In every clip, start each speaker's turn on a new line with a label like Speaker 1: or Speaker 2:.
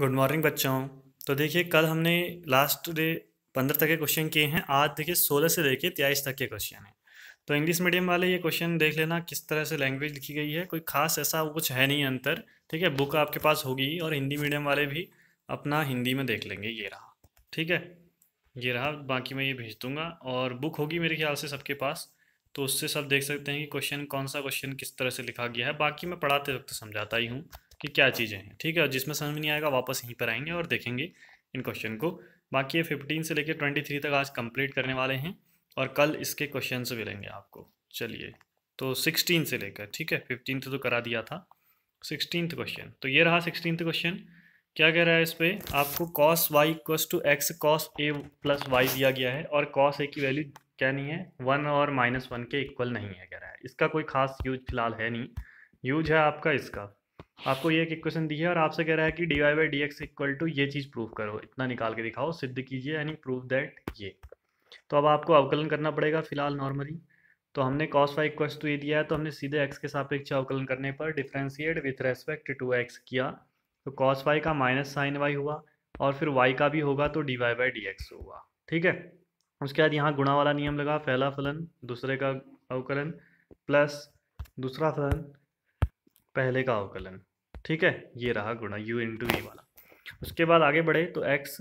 Speaker 1: good morning बच्चों तो देखिए कल हमने लास्ट डे पंद्रह तक के क्वेश्चन किए हैं आज देखिए सोलह से लेके तेईस तक के क्वेश्चन हैं तो इंग्लिश मीडियम वाले ये क्वेश्चन देख लेना किस तरह से लैंग्वेज लिखी गई है कोई खास ऐसा कुछ है नहीं अंतर ठीक है बुक आपके पास होगी और हिंदी मीडियम वाले भी अपना हिंदी में देख लेंगे ये रहा ठीक है ये रहा बाकी मैं ये भेज दूंगा और बुक होगी मेरे ख्याल से सबके पास तो उससे सब देख सकते हैं कि क्वेश्चन कौन सा क्वेश्चन किस तरह से लिखा गया है बाकी मैं पढ़ाते वक्त समझाता ही हूँ कि क्या चीज़ें हैं ठीक है और जिसमें समझ में नहीं आएगा वापस यहीं पर आएंगे और देखेंगे इन क्वेश्चन को बाकी ये फिफ्टीन से लेकर ट्वेंटी थ्री तक आज कंप्लीट करने वाले हैं और कल इसके क्वेश्चन मिलेंगे आपको चलिए तो सिक्सटीन से लेकर ठीक है फिफ्टीन तो, तो करा दिया था सिक्सटीन क्वेश्चन तो ये रहा सिक्सटीन क्वेश्चन क्या कह रहा है इस पर आपको cos y equals to x cos a plus y दिया गया है और कॉस ए की वैल्यू क्या नहीं है वन और माइनस वन के इक्वल नहीं है कह रहा है इसका कोई खास यूज फिलहाल है नहीं यूज है आपका इसका आपको ये एक इक्वेशन दी है और आपसे कह रहा है कि d y by d x equal to ये चीज़ प्रूफ करो इतना निकाल के दिखाओ सिद्ध कीजिए यानी प्रूफ दैट ये तो अब आपको अवकलन करना पड़ेगा फिलहाल नॉर्मली तो हमने कॉस वाई इक्वल्स टू ये दिया है तो हमने सीधे एक्स के सापेक्ष अवकलन करने पर differentiate with respect to x किया तो कॉस वाई का माइनस साइन वाई हुआ और फिर वाई का भी होगा तो d y by d x हुआ ठीक है उसके बाद यहाँ गुणा वाला नियम लगा पहला फलन दूसरे का अवकलन प्लस दूसरा फलन पहले का अवकलन ठीक है ये रहा गुणा यू इंटू टू वाला उसके बाद आगे बढ़े तो x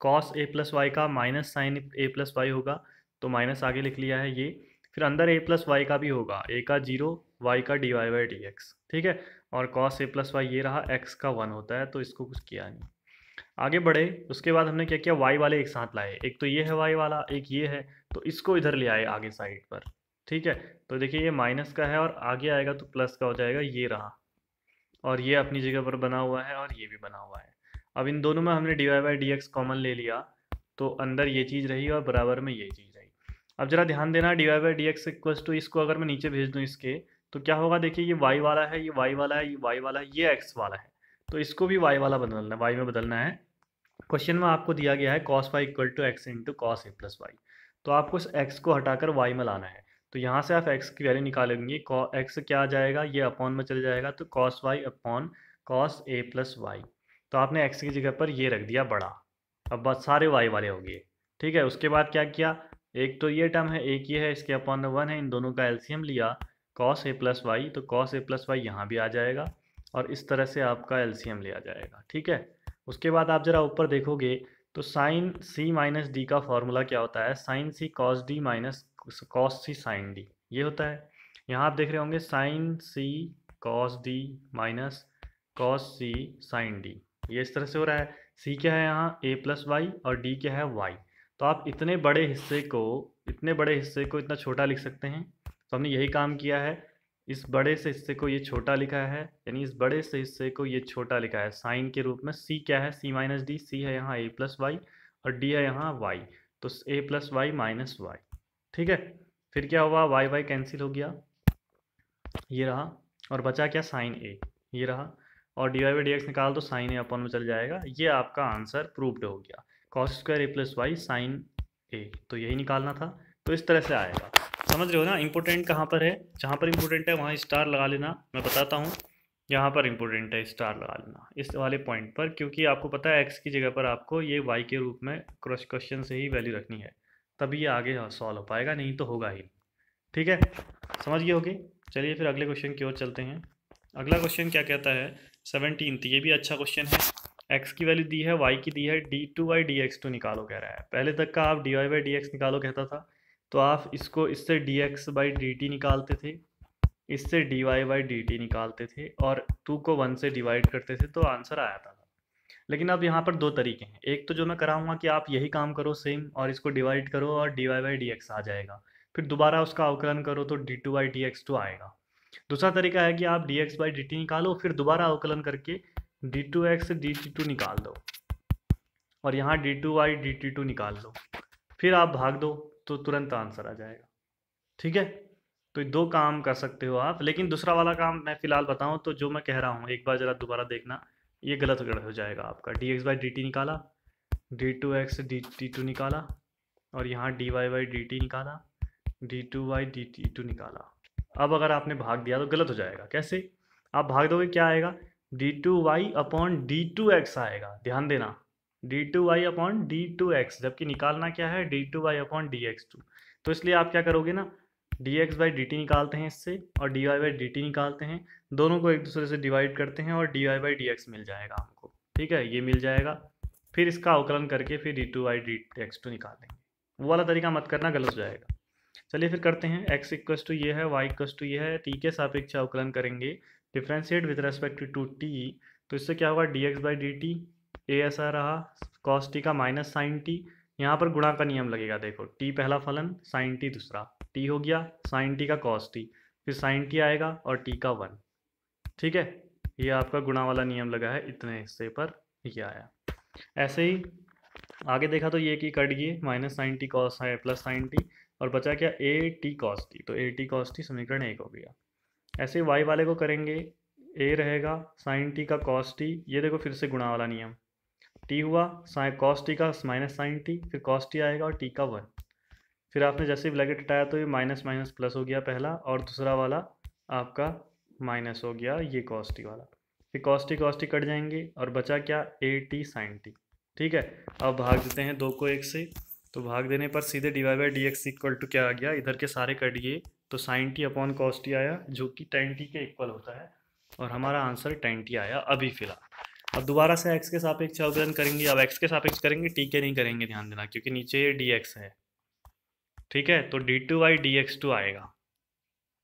Speaker 1: cos a plus y का minus sine a plus y होगा तो माइनस आगे लिख लिया है ये फिर अंदर ए प्लस वाई का भी होगा ए का जीरो वाई का dy y by d x ठीक है और कॉस ए प्लस वाई ये रहा एक्स का वन होता है तो इसको कुछ किया नहीं आगे बढ़े उसके बाद हमने क्या किया वाई वाले एक साथ लाए एक तो ये है वाई वाला एक ये है तो इसको इधर ले आए आगे साइड पर ठीक है तो देखिए ये माइनस का है और आगे आएगा तो प्लस का हो जाएगा ये रहा और ये अपनी जगह पर बना हुआ है और ये भी बना हुआ है अब इन दोनों में हमने d y by d x common ले लिया तो अंदर ये चीज़ रही और बराबर में ये चीज़ रही अब ज़रा ध्यान देना d y by d x equals to इसको अगर मैं नीचे भेज दूँ इसके तो क्या होगा देखिए ये वाई वाला है ये वाई वाला है ये वाई वाला है ये एक्स वाला है तो इसको भी वाई वाला बदलना है वाई में बदलना है क्वेश्चन में आपको दिया गया है cos y equal to x into cos a plus y तो आपको इस एक्स को हटाकर वाई में लाना है तो यहाँ से आप एक्स की वैल्यू निकालेंगे एक्स क्या आ जाएगा ये अपॉन में चले जाएगा तो cos y upon cos a plus y तो आपने एक्स की जगह पर ये रख दिया बड़ा अब बात सारे वाई वाले हो गए ठीक है उसके बाद क्या किया एक तो ये टर्म है एक ये है इसके अपॉन में वन है इन दोनों का एल्सीयम लिया कॉस ए प्लस वाई तो कॉस ए प्लस वाई यहाँ भी आ जाएगा और इस तरह से आपका एल्सीयम लिया जाएगा ठीक है उसके बाद आप ज़रा ऊपर देखोगे तो साइन सी माइनस डी का फॉर्मूला क्या होता है sine c cos d minus cos c sine d ये होता है यहाँ आप देख रहे होंगे sine c cos d minus cos c sine d ये इस तरह से हो रहा है सी क्या है यहाँ ए प्लस वाई और डी क्या है वाई तो आप इतने बड़े हिस्से को इतने बड़े हिस्से को इतना छोटा लिख सकते हैं तो हमने यही काम किया है इस बड़े से हिस्से को ये छोटा लिखा है यानी इस बड़े से हिस्से को ये छोटा लिखा है साइन के रूप में सी क्या है सी माइनस डी सी है यहाँ ए प्लस वाई और डी है यहाँ वाई तो a plus y minus y ठीक है फिर क्या हुआ वाई वाई कैंसिल हो गया ये रहा और बचा क्या साइन ए ये रहा और d y by d x निकाल दो साइन ए अपन में चल जाएगा ये आपका आंसर प्रूव्ड हो गया cos square a plus y sine a तो यही निकालना था तो इस तरह से आएगा समझ रहे हो ना इम्पोर्टेंट कहाँ पर है जहाँ पर इम्पोर्टेंट है वहाँ स्टार लगा लेना मैं बताता हूँ यहाँ पर इम्पोर्टेंट है स्टार लगा लेना इस वाले पॉइंट पर क्योंकि आपको पता है एक्स की जगह पर आपको ये वाई के रूप में क्रॉस क्वेश्चन से ही वैल्यू रखनी है तभी ये आगे सॉल्व हो पाएगा नहीं तो होगा ही ठीक है समझ गए होगी चलिए फिर अगले क्वेश्चन की ओर चलते हैं अगला क्वेश्चन क्या कहता है सेवनटीन ये भी अच्छा क्वेश्चन है एक्स की वैल्यू दी है वाई की दी है d two by d x two निकालो कह रहा है पहले तक का आप d y by d x निकालो कहता था तो आप इसको इससे d x by d t निकालते थे इससे d y by d t निकालते थे और टू को वन से डिवाइड करते थे तो आंसर आया था लेकिन अब यहाँ पर दो तरीके हैं एक तो जो मैं कराऊंगा कि आप यही काम करो सेम और इसको डिवाइड करो और d y by d x आ जाएगा फिर दोबारा उसका अवकलन करो तो d two by d x two आएगा दूसरा तरीका है कि आप d x by d t निकालो फिर दोबारा अवकलन करके d two x d t two निकाल दो और यहाँ d two by d t two निकाल दो फिर आप भाग दो तो तुरंत आंसर आ जाएगा ठीक है तो दो काम कर सकते हो आप लेकिन दूसरा वाला काम मैं फ़िलहाल बताऊँ तो जो मैं कह रहा हूँ एक बार ज़रा दोबारा देखना ये गलत हो जाएगा आपका d x by d t निकाला d two x d t two निकाला और यहाँ d y by d t निकाला d two y d t two निकाला अब अगर आपने भाग दिया तो गलत हो जाएगा कैसे आप भाग दोगे क्या आएगा d two y upon d two x आएगा ध्यान देना d two y upon d two x जबकि निकालना क्या है d two y upon d x two तो इसलिए आप क्या करोगे ना d x by d t निकालते हैं इससे और d y by d t निकालते हैं दोनों को एक दूसरे से डिवाइड करते हैं और d y by d x मिल जाएगा हमको ठीक है ये मिल जाएगा फिर इसका अवकलन करके फिर d two by d x two निकाल वो वाला तरीका मत करना गलत हो जाएगा चलिए फिर करते हैं एक्स इक्वस टू ये है वाई इक्वस टू ये है टी के सापेक्ष अवकलन करेंगे differentiate with respect to t तो इससे क्या होगा d x by d t ए ऐसा रहा कॉस टी का माइनस साइन टी यहाँ पर गुणा का नियम लगेगा देखो टी पहला फलन साइन टी दूसरा टी हो गया साइन टी का कॉस टी फिर साइन टी आएगा और टी का वन ठीक है ये आपका गुणा वाला नियम लगा है इतने हिस्से पर ये आया ऐसे ही आगे देखा तो ये की कट गई माइनस साइन टी कॉस है प्लस साइन टी और बचा क्या ए टी कॉस टी तो ए टी कॉस टी समीकरण एक हो गया ऐसे वाई वाले को करेंगे ए रहेगा साइन टी का कॉस टी ये देखो फिर से गुणा वाला नियम टी हुआ साइन कॉस टी का माइनस साइन टी फिर कॉस टी आएगा और टी का वन फिर आपने जैसे ब्रैकेट हटाया तो ये माइनस माइनस प्लस हो गया पहला और दूसरा वाला आपका माइनस हो गया ये कॉस टी वाला फिर cos t cos t cut जाएंगे और बचा क्या ए टी साइन टी ठीक है अब भाग देते हैं दो को एक से तो भाग देने पर सीधे divide by d x equal to क्या आ गया इधर के सारे कट गए तो sine t upon cos t आया जो कि टेन टी के इक्वल होता है और हमारा आंसर टेन टी आया अभी फ़िलहाल अब दोबारा से एक्स के सापेक्ष अवकलन करेंगे अब एक्स के सापेक्ष करेंगे टी के नहीं करेंगे ध्यान देना क्योंकि नीचे ये डी एक्स है ठीक है तो d two by d x two आएगा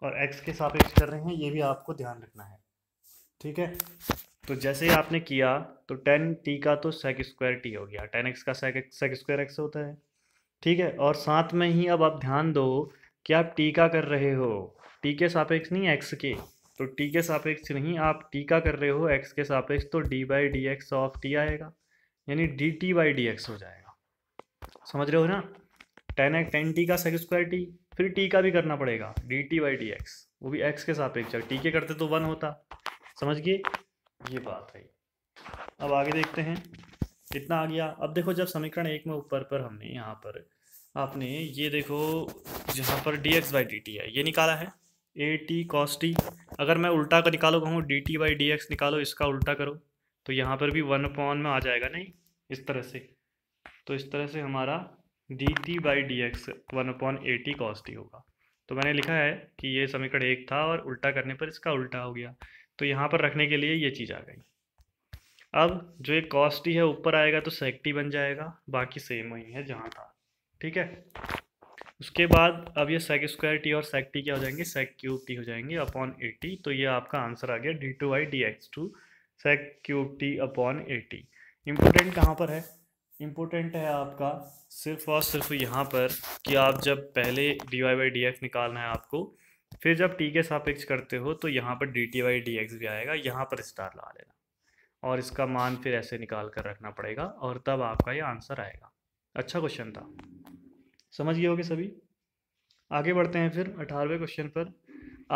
Speaker 1: और एक्स के सापेक्ष कर रहे हैं ये भी आपको ध्यान रखना है ठीक है तो जैसे ही आपने किया तो टेन टी का तो सेक स्क्वायर टी हो गया टेन एक्स का सेक सेक स्क्वायर एक्स होता है ठीक है और साथ में ही अब आप ध्यान दो कि आप टी का कर रहे हो टी के सापेक्ष नहीं एक्स के तो टी के सापेक्ष नहीं आप टी का कर रहे हो एक्स के सापेक्ष तो d by d x of t आएगा यानी d t by d x हो जाएगा समझ रहे हो ना टेन एक्स टेन टी का सेक्स स्क्वायर टी फिर टी का भी करना पड़ेगा d t by d x वो भी एक्स के सापेक्ष टी के करते तो वन होता समझ गए ये बात है अब आगे देखते हैं कितना आ गया अब देखो जब समीकरण एक में ऊपर पर हमने यहाँ पर आपने ये देखो जहाँ पर d x by d t है ये निकाला है ए टी कॉस टी अगर मैं उल्टा का निकालो कहूँ d t by d x निकालो इसका उल्टा करो तो यहाँ पर भी वन पॉन में आ जाएगा नहीं इस तरह से तो इस तरह से हमारा d t by d x one upon a t होगा तो मैंने लिखा है कि ये समीकरण एक था और उल्टा करने पर इसका उल्टा हो गया तो यहाँ पर रखने के लिए ये चीज़ आ गई अब जो ये कॉस्टी है ऊपर आएगा तो सेक्टी बन जाएगा बाकी सेम वही है जहाँ था ठीक है उसके बाद अब ये सेक स्क्वायर टी और सेक टी क्या हो जाएंगे सेक क्यूब टी हो जाएंगे अपॉन ए टी तो ये आपका आंसर आ गया d two y d x two sec cube t upon t important कहाँ पर है इम्पोर्टेंट है आपका सिर्फ और सिर्फ यहाँ पर कि आप जब पहले d y by d x निकालना है आपको फिर जब टी के सापेक्ष करते हो तो यहाँ पर d t by d x भी आएगा यहाँ पर स्टार लगा लेना और इसका मान फिर ऐसे निकाल कर रखना पड़ेगा और तब आपका ये आंसर आएगा अच्छा क्वेश्चन था समझ गए होगे सभी आगे बढ़ते हैं फिर अठारहवें क्वेश्चन पर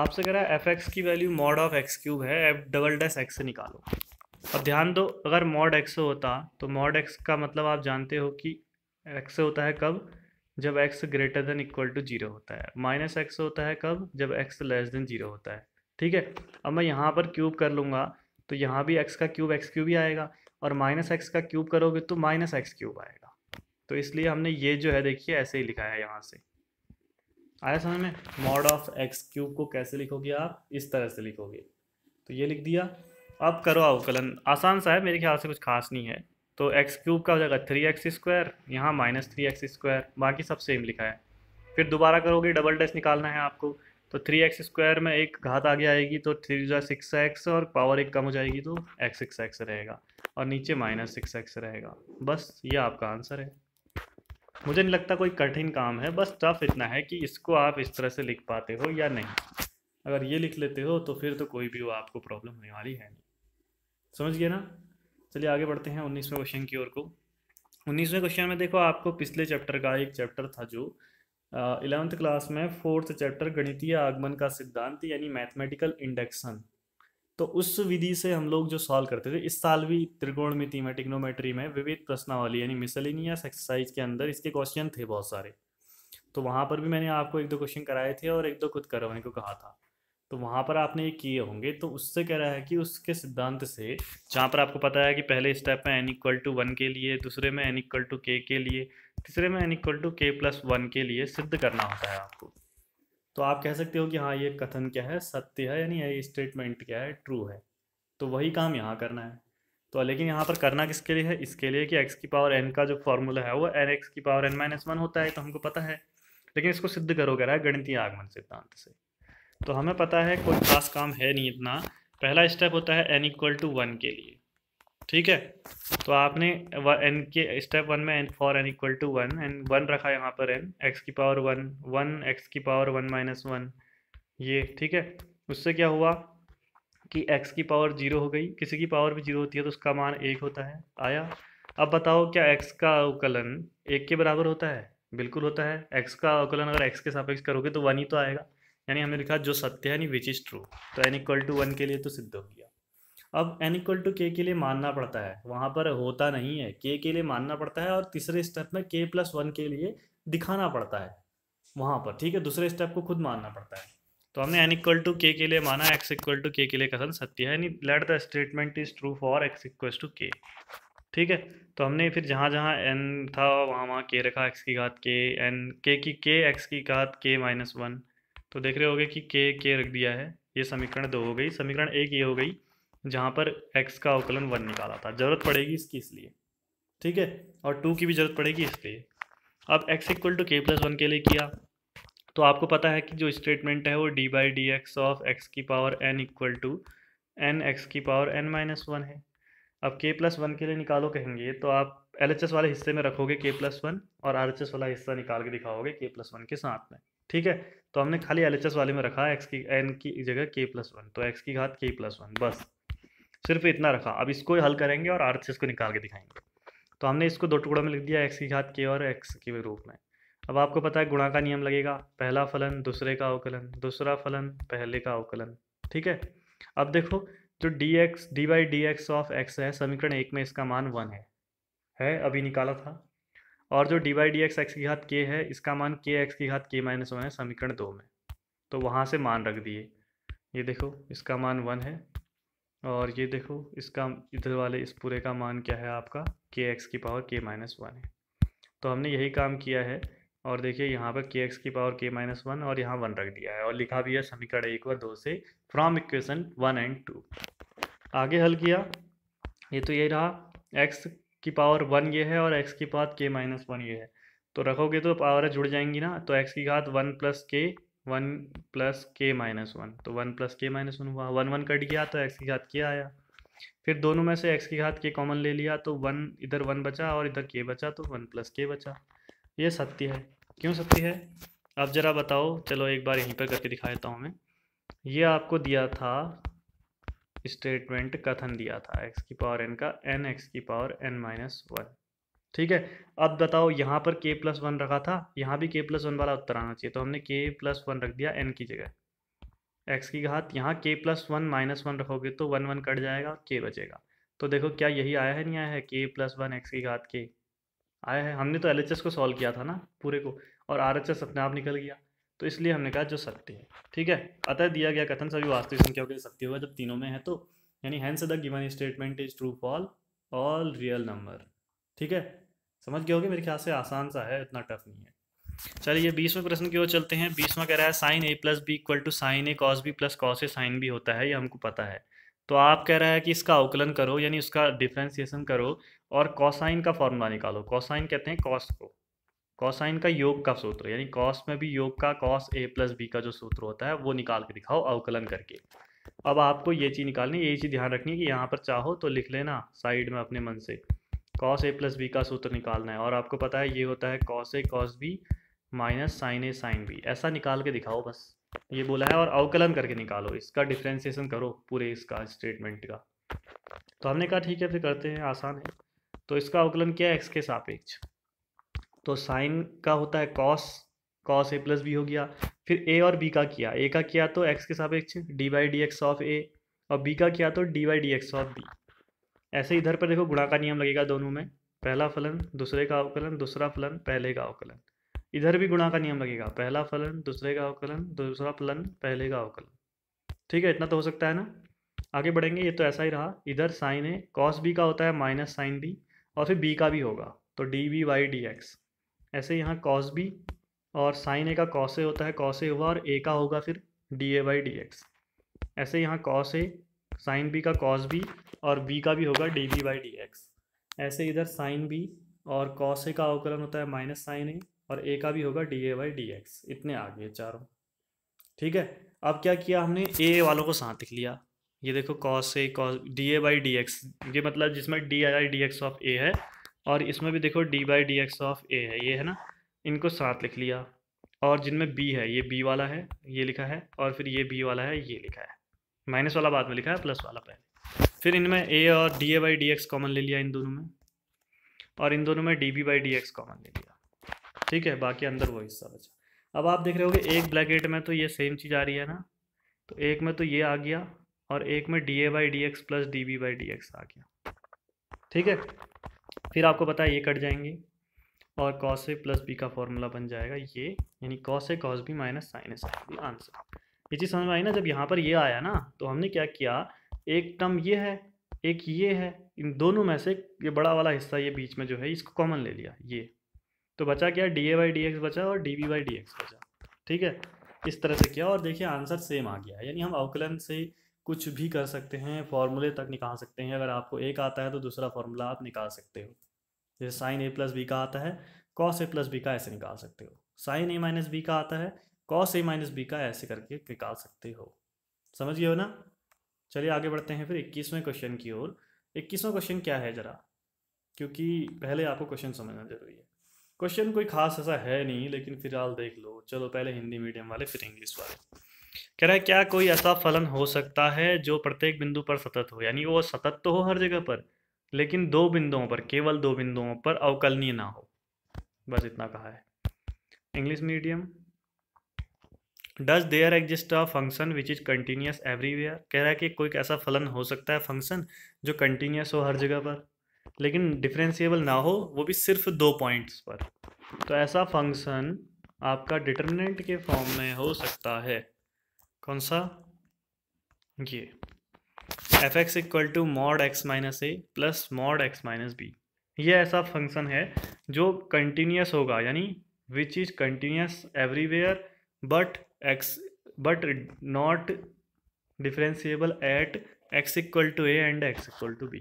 Speaker 1: आपसे कह रहा है एफ एक्स की value mod of x cube है एफ डबल डैस एक्स से निकालो अब ध्यान दो अगर मॉड एक्स होता तो मॉड एक्स का मतलब आप जानते हो कि एक्स होता है कब जब x greater than equal to zero होता है माइनस एक्स होता है कब जब एक्स लेस देन जीरो होता है ठीक है अब मैं यहाँ पर क्यूब कर लूँगा तो यहाँ भी एक्स का क्यूब एक्स क्यूब ही आएगा और माइनस एक्स का क्यूब करोगे तो माइनस एक्स क्यूब आएगा तो इसलिए हमने ये जो है देखिए ऐसे ही लिखा है यहाँ से आया समझ में मॉड ऑफ एक्स क्यूब को कैसे लिखोगे आप इस तरह से लिखोगे तो ये लिख दिया अब करो अवकलन आसान सा है मेरे ख्याल से कुछ खास नहीं है तो एक्स क्यूब का हो जाएगा थ्री एक्स स्क्वायर यहाँ माइनस थ्री एक्स स्क्वायर बाकी सब सेम लिखा है फिर दोबारा करोगे डबल डैश निकालना है आपको तो थ्री एक्स स्क्वायर में एक घात आगे आएगी तो थ्री जो सिक्स एक्स और पावर एक कम हो जाएगी तो एक्स सिक्स एक्स रहेगा और नीचे माइनस सिक्स एक्स रहेगा बस ये आपका आंसर है मुझे नहीं लगता कोई कठिन काम है बस टफ इतना है कि इसको आप इस तरह से लिख पाते हो या नहीं अगर ये लिख लेते हो तो फिर तो कोई भी वो आपको प्रॉब्लम होने वाली है नहीं समझ गए ना चलिए आगे बढ़ते हैं उन्नीसवें क्वेश्चन की ओर को उन्नीसवें क्वेश्चन में देखो आपको पिछले चैप्टर का एक चैप्टर था जो इलेवंथ क्लास में फोर्थ चैप्टर गणितीय आगमन का सिद्धांत यानी मैथमेटिकल इंडक्शन तो उस विधि से हम लोग जो सॉल्व करते थे इस साल भी त्रिकोणमिति में टिग्नोमेट्री में विविध प्रश्नावली यानी मिसलिनियस एक्सरसाइज के अंदर इसके क्वेश्चन थे बहुत सारे तो वहाँ पर भी मैंने आपको एक दो क्वेश्चन कराए थे और एक दो खुद करवाने को कहा था तो वहाँ पर आपने ये किए होंगे तो उससे कह रहा है कि उसके सिद्धांत से जहाँ पर आपको पता है कि पहले स्टेप में एन इक्वल टू वन के लिए दूसरे में एन इक्वल टू के के लिए तीसरे में n equal to k plus one के लिए सिद्ध करना होता है आपको तो आप कह सकते हो कि हाँ ये कथन क्या है सत्य है यानी ये स्टेटमेंट क्या है ट्रू है तो वही काम यहाँ करना है तो लेकिन यहाँ पर करना किसके लिए है इसके लिए कि एक्स की पावर एन का जो फॉर्मूला है वो एन एक्स की पावर एन माइनस वन होता है तो हमको पता है लेकिन इसको सिद्ध करो कह रहा है गणितीय आगमन सिद्धांत से तो हमें पता है कोई खास काम है नहीं इतना पहला स्टेप होता है एन इक्वल टू वन के लिए ठीक है तो आपने एन के स्टेप वन में n for n equal to one n one रखा है यहाँ पर एन एक्स की पावर वन वन एक्स की पावर वन माइनस वन ये ठीक है उससे क्या हुआ कि एक्स की पावर जीरो हो गई किसी की पावर भी जीरो होती है तो उसका मान एक होता है आया अब बताओ क्या एक्स का अवकलन एक के बराबर होता है बिल्कुल होता है एक्स का अवकलन अगर एक्स के सापेक्ष करोगे तो वन ही तो आएगा यानी हमने लिखा जो सत्य है यानी विच इज़ ट्रू तो एन इक्वल टू वन के लिए तो सिद्ध हो गया अब एन इक्वल टू के के लिए मानना पड़ता है वहाँ पर होता नहीं है के के लिए मानना पड़ता है और तीसरे स्टेप में के प्लस वन के लिए दिखाना पड़ता है वहाँ पर ठीक है दूसरे स्टेप को खुद मानना पड़ता है तो हमने एन इक्वल टू के के लिए माना एक्स इक्वल टू के के लिए कथन सत्य है यानी let the statement is true for x equal to k ठीक है तो हमने फिर जहाँ जहाँ एन था वहाँ वहाँ के रखा एक्स की घात के एन के की के एक्स की घात के माइनस वन तो देख रहे होगे कि के के रख दिया है ये समीकरण दो हो गई समीकरण एक ये हो गई जहाँ पर एक्स का अवकलन वन निकाला था ज़रूरत पड़ेगी इसकी इसलिए ठीक है और टू की भी ज़रूरत पड़ेगी इसलिए अब x equal to k plus one के लिए किया तो आपको पता है कि जो स्टेटमेंट है वो d by d x of x की power n equal to n x की पावर एन माइनस वन है अब के प्लस वन के लिए निकालो कहेंगे तो आप एल एच एस वाले हिस्से में रखोगे के प्लस वन और आर एच एस वाला हिस्सा निकाल के दिखाओगे के प्लस वन के साथ में ठीक है तो हमने खाली एल एच एस वाले में रखा एक्स की एन की जगह के प्लस वन तो एक्स की घात के प्लस वन बस सिर्फ इतना रखा अब इसको हल करेंगे और आर से इसको निकाल के दिखाएंगे तो हमने इसको दो टुकड़ों में लिख दिया एक्स की घात के और एक्स के रूप में अब आपको पता है गुणा का नियम लगेगा पहला फलन दूसरे का अवकलन दूसरा फलन पहले का अवकलन ठीक है अब देखो जो d x d by d x of x है समीकरण एक में इसका मान वन है है अभी निकाला था और जो d by d x x की घात के है इसका मान के एक्स की घात के माइनस वन है समीकरण दो में तो वहाँ से मान रख दिए ये देखो इसका मान वन है और ये देखो इसका इधर वाले इस पूरे का मान क्या है आपका के एक्स की पावर के माइनस वन है तो हमने यही काम किया है और देखिए यहाँ पर के एक्स की पावर के माइनस वन और यहाँ वन रख दिया है और लिखा भी है समीकरण एक और दो से from equation one and two आगे हल किया ये तो यही रहा एक्स की पावर वन ये है और एक्स की पावर के माइनस वन ये है तो रखोगे तो पावर जुड़ जाएंगी ना तो एक्स की घात one plus k one plus k minus one तो one plus k minus one हुआ वन वन कट गया तो एक्स की घात के आया फिर दोनों में से एक्स की घात के कॉमन ले लिया तो वन इधर वन बचा और इधर के बचा तो वन प्लस के बचा ये सत्य है क्यों सत्य है अब ज़रा बताओ चलो एक बार यहीं पर करके दिखा देता हूँ मैं ये आपको दिया था स्टेटमेंट कथन दिया था एक्स की पावर एन का एन एक्स की पावर एन माइनस वन ठीक है अब बताओ यहाँ पर के प्लस वन रखा था यहाँ भी के प्लस वन वाला उत्तर आना चाहिए तो हमने के प्लस वन रख दिया एन की जगह एक्स की घात यहाँ के प्लस वन माइनस वन रखोगे तो वन वन कट जाएगा के बचेगा तो देखो क्या यही आया है नहीं आया है के प्लस वन एक्स की घात के आया है हमने तो एल को सॉल्व किया था ना पूरे को और आर अपने आप निकल गया तो इसलिए हमने कहा जो सत्य है ठीक है अतः दिया गया कथन सभी वास्तविक संख्याओं के लिए सत्य होगा जब तीनों में है तो यानी hence the given statement is true for all real number ठीक है समझ गए होगे मेरे ख्याल से आसान सा है इतना टफ नहीं है चलिए ये बीसवें प्रश्न की ओर चलते हैं बीसवा कह रहा है sine a plus b equal to sine a cos b plus cos a sine b होता है ये हमको पता है तो आप कह रहा है कि इसका अवकलन करो यानी उसका डिफ्रेंसिएशन करो और कॉसाइन का फॉर्मूला निकालो कॉसाइन कहते हैं कॉस को कॉसाइन का योग का सूत्र यानी कॉस में भी योग का कॉस ए प्लस बी का जो सूत्र होता है वो निकाल के दिखाओ अवकलन करके अब आपको ये चीज़ निकालनी ये चीज़ ध्यान रखनी है कि यहाँ पर चाहो तो लिख लेना साइड में अपने मन से कॉस ए प्लस बी का सूत्र निकालना है और आपको पता है ये होता है cos a cos b minus sine a sine b ऐसा निकाल के दिखाओ बस ये बोला है और अवकलन करके निकालो इसका डिफ्रेंसिएशन करो पूरे इसका स्टेटमेंट का तो हमने कहा ठीक है फिर करते हैं आसान है तो इसका अवकलन क्या है एक्स के सापेक्ष तो साइन का होता है cos cos a plus b हो गया फिर ए और बी का किया ए का किया तो एक्स के सापेक्ष d by d x of a और बी का किया तो d by d x of b ऐसे इधर पर देखो गुणा का नियम लगेगा दोनों में पहला फलन दूसरे का अवकलन दूसरा फलन पहले का अवकलन इधर भी गुणा का नियम लगेगा पहला फलन दूसरे का अवकलन दूसरा फलन पहले का अवकलन ठीक है इतना तो हो सकता है ना आगे बढ़ेंगे ये तो ऐसा ही रहा इधर साइन है कॉस बी का होता है माइनस साइन बी और फिर बी का भी होगा तो d b by d x ऐसे यहाँ कॉस बी और साइन ए का कॉस ए होता है कॉस ए हुआ और ए का होगा फिर d a by d x ऐसे यहाँ कॉस ए साइन बी का कॉस बी और बी का भी होगा d b by d x ऐसे इधर साइन बी और कॉस ए का अवकलन होता है माइनस साइन ए और ए का भी होगा d a by d x इतने आ गए चारों ठीक है अब क्या किया हमने ए वालों को साथ लिख लिया ये देखो cos a cos d a by d x ये मतलब जिसमें d by d x of a है और इसमें भी देखो d by d x of a है ये है ना इनको साथ लिख लिया और जिनमें बी है ये बी वाला है ये लिखा है और फिर ये बी वाला है ये लिखा है माइनस वाला बाद में लिखा है प्लस वाला पहले फिर इनमें ए और d a by d x common ले लिया इन दोनों में और इन दोनों में d b by d x common ले लिया ठीक है बाकी अंदर वो हिस्सा बचा अब आप देख रहे हो कि एक ब्लैकेट में तो ये सेम चीज़ आ रही है ना तो एक में तो ये आ गया और एक में d a by d x plus d b by d x आ गया ठीक है फिर आपको पता है ये कट जाएंगे और कॉस ए प्लस बी का फॉर्मूला बन जाएगा ये यानी cos a cos b minus sine a sine b answer ये चीज़ समझ में आई ना जब यहाँ पर ये आया ना तो हमने क्या किया एक टर्म ये है एक ये है इन दोनों में से ये बड़ा वाला हिस्सा ये बीच में जो है इसको कॉमन ले लिया ये तो बचा क्या d a by d x बचा और d b by d x बचा ठीक है इस तरह से किया और देखिए आंसर सेम आ गया यानी हम अवकलन से कुछ भी कर सकते हैं फॉर्मूले तक निकाल सकते हैं अगर आपको एक आता है तो दूसरा फॉर्मूला आप निकाल सकते हो जैसे साइन ए प्लस बी का आता है कॉस ए प्लस बी का ऐसे निकाल सकते हो साइन ए माइनस बी का आता है कॉस ए माइनस बी का ऐसे करके निकाल सकते हो समझ गए हो ना चलिए आगे बढ़ते हैं फिर इक्कीसवें क्वेश्चन की ओर इक्कीसवें क्वेश्चन क्या है ज़रा क्योंकि पहले आपको क्वेश्चन समझना जरूरी है क्वेश्चन कोई खास ऐसा है नहीं लेकिन फिलहाल देख लो चलो पहले हिंदी मीडियम वाले फिर इंग्लिश वाले कह रहा है क्या कोई ऐसा फलन हो सकता है जो प्रत्येक बिंदु पर सतत हो यानी वो सतत तो हो हर जगह पर लेकिन दो बिंदुओं पर केवल दो बिंदुओं पर अवकलनीय ना हो बस इतना कहा है English medium does there exist a function which is continuous everywhere कह रहा है कि कोई ऐसा फलन हो सकता है फंक्शन जो कंटिन्यूस हो हर जगह पर लेकिन डिफ्रेंशिएबल ना हो वो भी सिर्फ दो पॉइंट्स पर तो ऐसा फंक्शन आपका डिटर्मिनेंट के फॉर्म में हो सकता है कौन सा ये f x equal to mod x minus a plus mod x minus b ये ऐसा फंक्शन है जो कंटिन्यूस होगा यानी which is continuous everywhere but x but not differentiable at x equal to a and x equal to b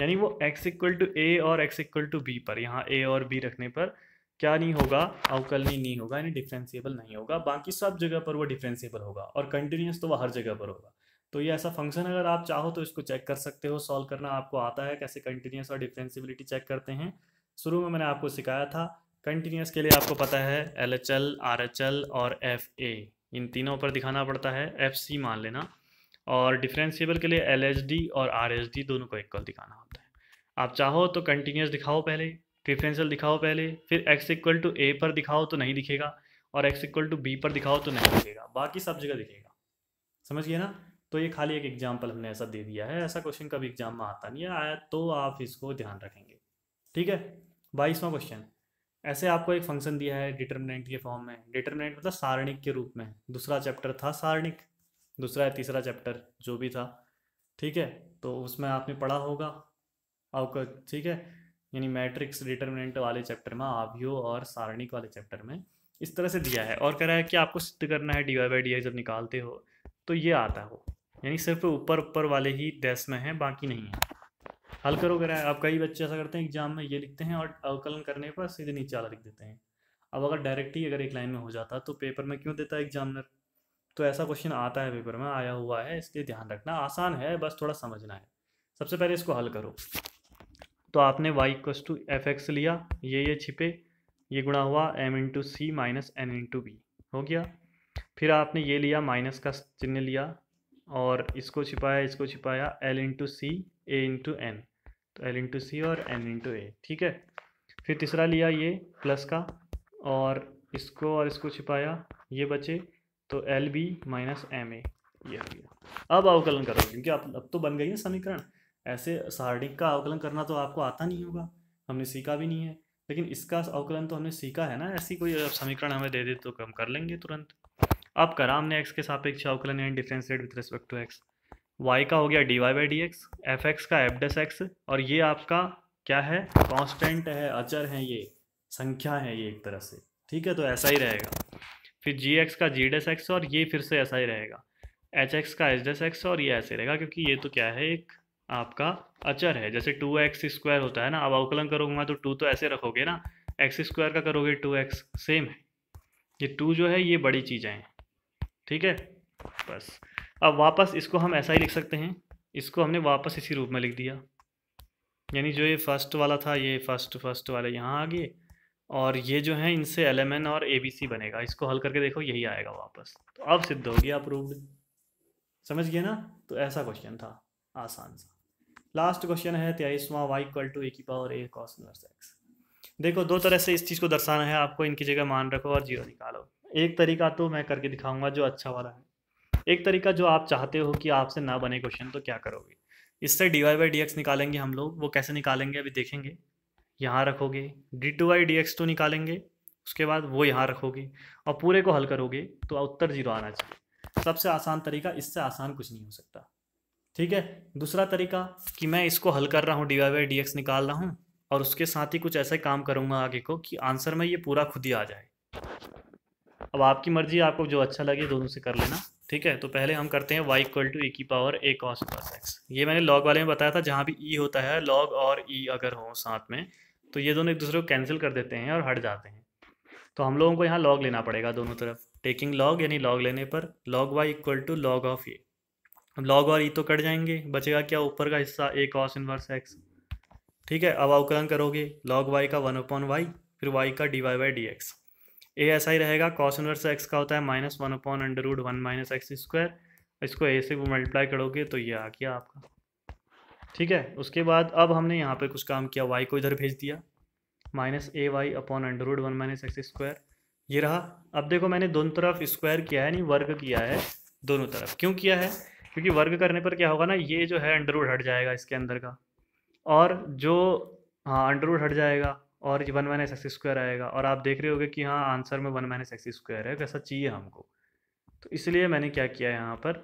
Speaker 1: यानी वो x equal to ए और x equal to B पर यहाँ a और b रखने पर क्या नहीं होगा अवकलनी नहीं होगा यानी डिफ्रेंसीबल नहीं होगा बाकी सब जगह पर वो डिफ्रेंसीबल होगा और कंटिन्यूस तो वह हर जगह पर होगा तो ये ऐसा फंक्शन अगर आप चाहो तो इसको चेक कर सकते हो सॉल्व करना आपको आता है कैसे कंटिन्यूस और डिफ्रेंसीबिलिटी चेक करते हैं शुरू में मैंने आपको सिखाया था कंटिन्यूस के लिए आपको पता है L H L R H L और एफ ए इन तीनों पर दिखाना पड़ता है एफ सी मान लेना और डिफ्रेंसीबल के लिए एल एच डी और आर एच डी दोनों को इक्वल दिखाना होता है आप चाहो तो कंटिन्यूस दिखाओ पहले डिफरेंशियल दिखाओ पहले फिर एक्स इक्वल टू ए पर दिखाओ तो नहीं दिखेगा और एक्स इक्वल टू बी पर दिखाओ तो नहीं दिखेगा बाकी सब जगह दिखेगा समझ गए ना तो ये खाली एक एग्जाम्पल हमने ऐसा दे दिया है ऐसा क्वेश्चन कभी एग्जाम में आता नहीं आया तो आप इसको ध्यान रखेंगे ठीक है बाईसवां क्वेश्चन ऐसे आपको एक फंक्शन दिया है डिटर्मिनेंट के फॉर्म में डिटर्मिनेंट मतलब सारणिक के रूप में दूसरा चैप्टर था सारणिक दूसरा या तीसरा चैप्टर जो भी था ठीक है तो उसमें आपने पढ़ा होगा आपको ठीक है यानी मैट्रिक्स डिटर्मिनेंट वाले चैप्टर में आभियो और सारणिक वाले चैप्टर में इस तरह से दिया है और कह रहा है कि आपको सिद्ध करना है डी वाई बाई डी जब निकालते हो तो ये आता हो यानी सिर्फ ऊपर ऊपर वाले ही डेस्क में है बाकी नहीं है हल करो करें आप कई बच्चे ऐसा करते हैं एग्जाम में ये लिखते हैं और अवकलन करने पर सीधे नीचे वाला लिख देते हैं अब अगर डायरेक्ट ही अगर एक लाइन में हो जाता तो पेपर में क्यों देता एग्जामिनर तो ऐसा क्वेश्चन आता है पेपर में आया हुआ है इसलिए ध्यान रखना आसान है बस थोड़ा समझना है सबसे पहले इसको हल करो तो आपने y equals to f x लिया ये ये छिपे ये गुणा हुआ m into c minus n into b हो गया फिर आपने ये लिया माइनस का चिन्ह लिया और इसको छिपाया इसको छिपाया l into c a into n तो एल इंटू सी और एन इंटू ए ठीक है फिर तीसरा लिया ये प्लस का और इसको और इसको छिपाया ये बचे तो l b minus m a ये आ गया अब अवकलन करो क्योंकि अब अब तो बन गई है समीकरण ऐसे सारणिक का अवकलन करना तो आपको आता नहीं होगा हमने सीखा भी नहीं है लेकिन इसका अवकलन तो हमने सीखा है ना ऐसी कोई समीकरण हमें दे दे तो हम कर लेंगे तुरंत अब करा हमने एक्स के सापेक्ष अवकलन and differentiate with respect to x y का हो गया d y by d x f x का एफ डेस एक्स और ये आपका क्या है कांस्टेंट है अचर है ये संख्या है ये एक तरह से ठीक है तो ऐसा ही रहेगा फिर जी एक्स का जी डेस एक्स और ये फिर से ऐसा ही रहेगा एच एक्स का एच डेस एक्स और ये ऐसे रहेगा क्योंकि ये तो क्या है एक आपका अचर है जैसे टू एक्स स्क्वायर होता है ना अब अवकलन करूँगा तो टू तो ऐसे रखोगे ना एक्स स्क्वायर का करोगे टू एक्स सेम है ये टू जो है ये बड़ी चीज़ें हैं ठीक है बस अब वापस इसको हम ऐसा ही लिख सकते हैं इसको हमने वापस इसी रूप में लिख दिया यानी जो ये फर्स्ट वाला था ये फर्स्ट फर्स्ट वाले यहाँ आ गए और ये जो है इनसे एल और ए बनेगा इसको हल करके देखो यही आएगा वापस तो अब सिद्ध हो गया अप्रूव्ड समझ गए ना तो ऐसा क्वेश्चन था आसान सा लास्ट क्वेश्चन है तेईसवा वाई इक्वल टू ए की power a cos inverse x देखो दो तरह से इस चीज़ को दर्शाना है आपको इनकी जगह मान रखो और जीरो निकालो एक तरीका तो मैं करके दिखाऊंगा जो अच्छा वाला है एक तरीका जो आप चाहते हो कि आपसे ना बने क्वेश्चन तो क्या करोगे इससे d y by d x निकालेंगे हम लोग वो कैसे निकालेंगे अभी देखेंगे यहाँ रखोगे d two y d x two निकालेंगे उसके बाद वो यहाँ रखोगे और पूरे को हल करोगे तो उत्तर जीरो आना चाहिए सबसे आसान तरीका इससे आसान कुछ नहीं हो सकता ठीक है दूसरा तरीका कि मैं इसको हल कर रहा हूँ d y by d x निकाल रहा हूँ और उसके साथ ही कुछ ऐसे काम करूँगा आगे को कि आंसर में ये पूरा खुद ही आ जाए अब आपकी मर्जी आपको जो अच्छा लगे दोनों से कर लेना ठीक है तो पहले हम करते हैं y इक्वल टू ए की power a cos plus x ये मैंने लॉग वाले में बताया था जहाँ भी e होता है लॉग और e अगर हो साथ में तो ये दोनों एक दूसरे को कैंसिल कर देते हैं और हट जाते हैं तो हम लोगों को यहाँ लॉग लेना पड़ेगा दोनों तरफ टेकिंग लॉग यानी लॉग लेने पर log y equal to log of a अब लॉग और ई e तो कट जाएंगे बचेगा क्या ऊपर का हिस्सा ए कॉस इनवर्स एक्स ठीक है अब अवकलन करोगे लॉग वाई का वन अपॉन वाई फिर वाई का d y by d x a ऐसा ही रहेगा कॉस इनवर्स एक्स का होता है minus one upon under root one minus x square इसको ए से वो मल्टीप्लाई करोगे तो ये आ गया आपका ठीक है उसके बाद अब हमने यहाँ पे कुछ काम किया वाई को इधर भेज दिया minus a y upon under root one minus x square ये रहा अब देखो मैंने दोनों तरफ स्क्वायर किया है नहीं वर्ग किया है दोनों तरफ क्यों किया है क्योंकि वर्ग करने पर क्या होगा ना ये जो है अंडर रूड हट जाएगा इसके अंदर का और जो हाँ अंडर रूड हट जाएगा और ये वन माइनस एक्स स्क्वायर आएगा और आप देख रहे होगे कि हाँ आंसर में वन माइनस एक्स स्क्वायर है वैसा चाहिए हमको तो इसलिए मैंने क्या किया यहाँ पर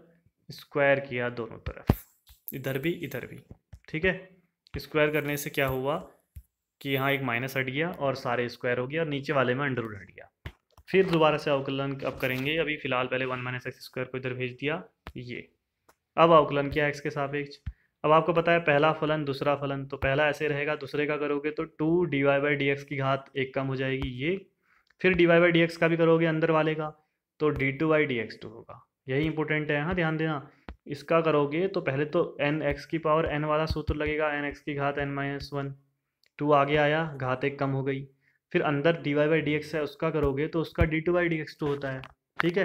Speaker 1: स्क्वायर किया दोनों तरफ इधर भी इधर भी ठीक है स्क्वायर करने से क्या हुआ कि यहाँ एक माइनस हट गया और सारे स्क्वायर हो गया और नीचे वाले में अंडर हट गया फिर दोबारा से अवकलन अब करेंगे अभी फ़िलहाल पहले वन माइनस एक्स स्क्वायर को इधर भेज दिया ये अब अवकलन किया एक्स के सापेक्ष अब आपको पता है पहला फलन दूसरा फलन तो पहला ऐसे रहेगा दूसरे का करोगे तो two d y by d x की घात एक कम हो जाएगी ये फिर d y by d x का भी करोगे अंदर वाले का तो d two by d x two होगा यही इंपॉर्टेंट है हाँ ध्यान देना इसका करोगे तो पहले तो एन एक्स की पावर एन वाला सूत्र लगेगा एन एक्स की घात एन माइनस वन टू आगे आया घात एक कम हो गई फिर अंदर d y by d x है उसका करोगे तो उसका d two by d x two होता है ठीक है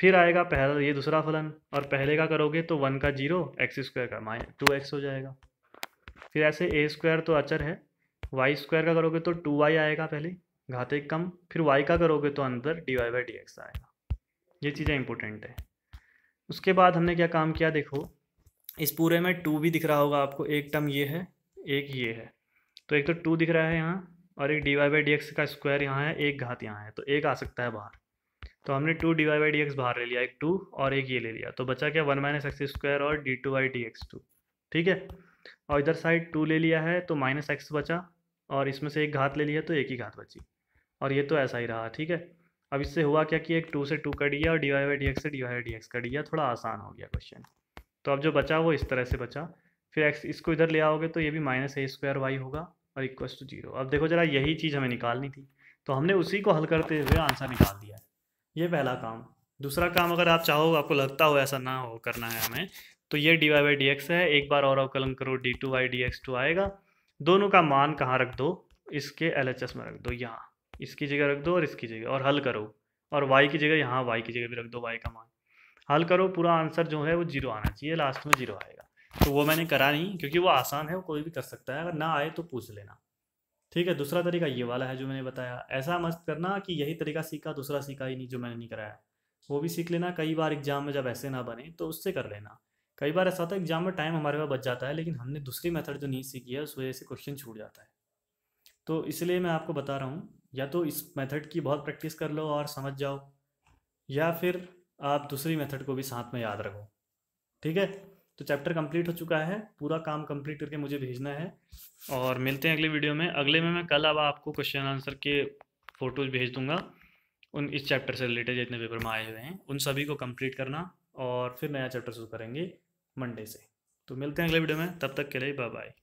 Speaker 1: फिर आएगा पहला ये दूसरा फलन और पहले का करोगे तो वन का जीरो एक्स स्क्वायर का माइन टू एक्स हो जाएगा फिर ऐसे ए स्क्वायर तो अचर है वाई स्क्वायर का करोगे तो टू वाई आएगा पहले घाते कम फिर वाई का करोगे तो अंदर d y by d x आएगा ये चीज़ें इंपॉर्टेंट है उसके बाद हमने क्या काम किया देखो इस पूरे में टू भी दिख रहा होगा आपको एक टर्म ये है एक ये है तो एक तो टू दिख रहा है यहाँ और एक d y by d x का स्क्वायर यहाँ है एक घात यहाँ है तो एक आ सकता है बाहर तो हमने two d y by d x बाहर ले लिया एक टू और एक ये ले लिया तो बचा क्या वन माइनस एक्स स्क्वायर और d two by d x two ठीक है और इधर साइड टू ले लिया है तो माइनस एक्स बचा और इसमें से एक घात ले लिया तो एक ही घात बची और ये तो ऐसा ही रहा ठीक है अब इससे हुआ क्या कि एक टू से टू कट गया और d y by d x से d y d x cut गया थोड़ा आसान हो गया क्वेश्चन तो अब जो बचा वो इस तरह से बचा फिर एक्स इसको इधर ले आओगे तो ये भी माइनस ए स्क्वायर वाई होगा और इक्वस टू जीरो अब देखो जरा यही चीज़ हमें निकालनी थी तो हमने उसी को हल करते हुए आंसर निकाल दिया है ये पहला काम दूसरा काम अगर आप चाहो आपको लगता हो ऐसा ना हो करना है हमें तो ये d y by d x है एक बार और अवकलन करो d two y d x two आएगा दोनों का मान कहाँ रख दो इसके एल एच एस में रख दो यहाँ इसकी जगह रख दो और इसकी जगह और हल करो और वाई की जगह यहाँ वाई की जगह भी रख दो वाई का मान हल करो पूरा आंसर जो है वो जीरो आना चाहिए लास्ट में जीरो आएगा तो वो मैंने करा नहीं क्योंकि वो आसान है वो कोई भी कर सकता है अगर ना आए तो पूछ लेना ठीक है दूसरा तरीका ये वाला है जो मैंने बताया ऐसा मस्त करना कि यही तरीका सीखा दूसरा सीखा ही नहीं जो मैंने नहीं कराया वो भी सीख लेना कई बार एग्जाम में जब ऐसे ना बने तो उससे कर लेना कई बार ऐसा होता है एग्जाम में टाइम हमारे पास बच जाता है लेकिन हमने दूसरी मेथड जो नहीं सीखी है उस वजह से क्वेश्चन छूट जाता है तो इसलिए मैं आपको बता रहा हूँ या तो इस मेथड की बहुत प्रैक्टिस कर लो और समझ जाओ या फिर आप दूसरी मेथड को भी साथ में याद रखो ठीक है तो चैप्टर कंप्लीट हो चुका है पूरा काम कंप्लीट करके मुझे भेजना है और मिलते हैं अगले वीडियो में अगले में मैं कल अब आपको क्वेश्चन आंसर के फ़ोटोज़ भेज दूंगा उन इस चैप्टर से रिलेटेड जितने पेपर में आए हुए हैं उन सभी को कंप्लीट करना और फिर नया चैप्टर शुरू करेंगे मंडे से तो मिलते हैं अगले वीडियो में तब तक के लिए बाय बाय